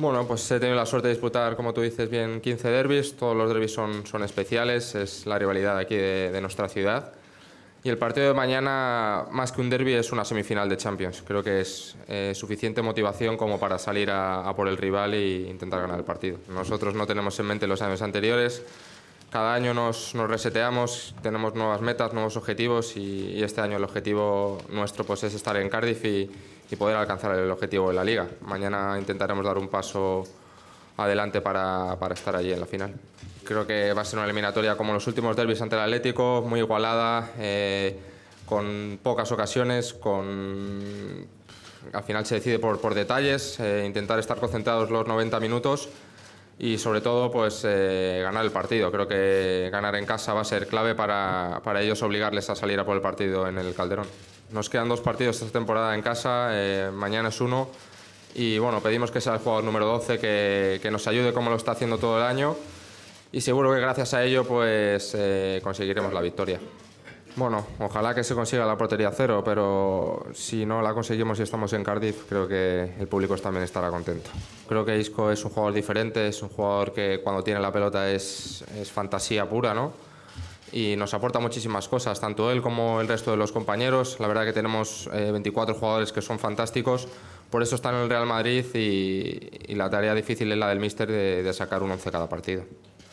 Bueno, pues he tenido la suerte de disputar, como tú dices bien, 15 derbis. Todos los derbis son, especiales, es la rivalidad aquí de, nuestra ciudad. Y el partido de mañana, más que un derby, es una semifinal de Champions. Creo que es eh, suficiente motivación como para salir a, a por el rival e intentar ganar el partido. Nosotros no tenemos en mente los años anteriores cada año nos, reseteamos, tenemos nuevas metas, nuevos objetivos y, este año el objetivo nuestro pues, es estar en Cardiff y, poder alcanzar el objetivo de la liga. Mañana intentaremos dar un paso adelante para, estar allí en la final. Creo que va a ser una eliminatoria como los últimos derbis ante el Atlético, muy igualada, eh, con pocas ocasiones, con... al final se decide por, detalles, eh, intentar estar concentrados los 90 minutos y sobre todo pues eh, ganar el partido. Creo que ganar en casa va a ser clave para, ellos obligarles a salir a por el partido en el Calderón. Nos quedan dos partidos esta temporada en casa, eh, mañana es uno y bueno, pedimos que sea el jugador número 12 que, nos ayude como lo está haciendo todo el año y seguro que gracias a ello pues eh, conseguiremos la victoria. Bueno, ojalá que se consiga la portería cero, pero si no la conseguimos y estamos en Cardiff, creo que el público también estará contento. Creo que Isco es un jugador diferente, es un jugador que cuando tiene la pelota es, fantasía pura, ¿no? Y nos aporta muchísimas cosas, tanto él como el resto de los compañeros. La verdad que tenemos 24 eh, jugadores que son fantásticos, por eso están en el Real Madrid y, la tarea difícil es la del míster de, de sacar un once cada partido.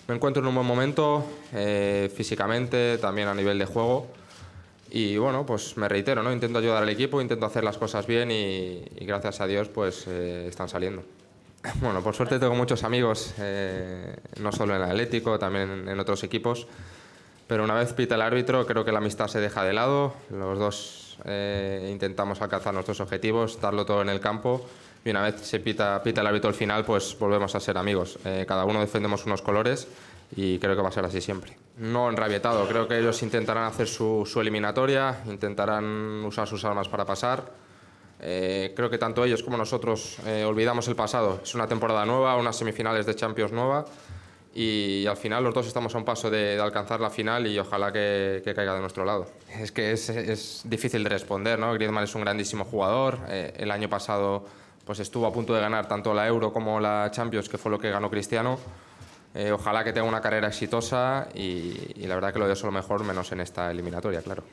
Me encuentro en un buen momento, eh, físicamente, también a nivel de juego. Y bueno, pues me reitero, ¿no? Intento ayudar al equipo, intento hacer las cosas bien y, gracias a Dios pues eh, están saliendo. Bueno, por suerte tengo muchos amigos, eh, no solo en el Atlético, también en otros equipos. Pero una vez pita el árbitro, creo que la amistad se deja de lado. Los dos intentamos alcanzar nuestros objetivos, estarlo todo en el campo y una vez se pita, pita el árbitro al final, pues volvemos a ser amigos. Eh, cada uno defendemos unos colores y creo que va a ser así siempre. No enrabietado, creo que ellos intentarán hacer su, eliminatoria, intentarán usar sus armas para pasar. Eh, creo que tanto ellos como nosotros eh, olvidamos el pasado. Es una temporada nueva, unas semifinales de Champions nueva y, al final los dos estamos a un paso de, alcanzar la final y ojalá que, caiga de nuestro lado. Es que es, difícil de responder, ¿no? Griezmann es un grandísimo jugador. el año pasado pues estuvo a punto de ganar tanto la Euro como la Champions, que fue lo que ganó Cristiano. Eh, ojalá que tenga una carrera exitosa y, la verdad que lo deseo lo mejor, menos en esta eliminatoria, claro.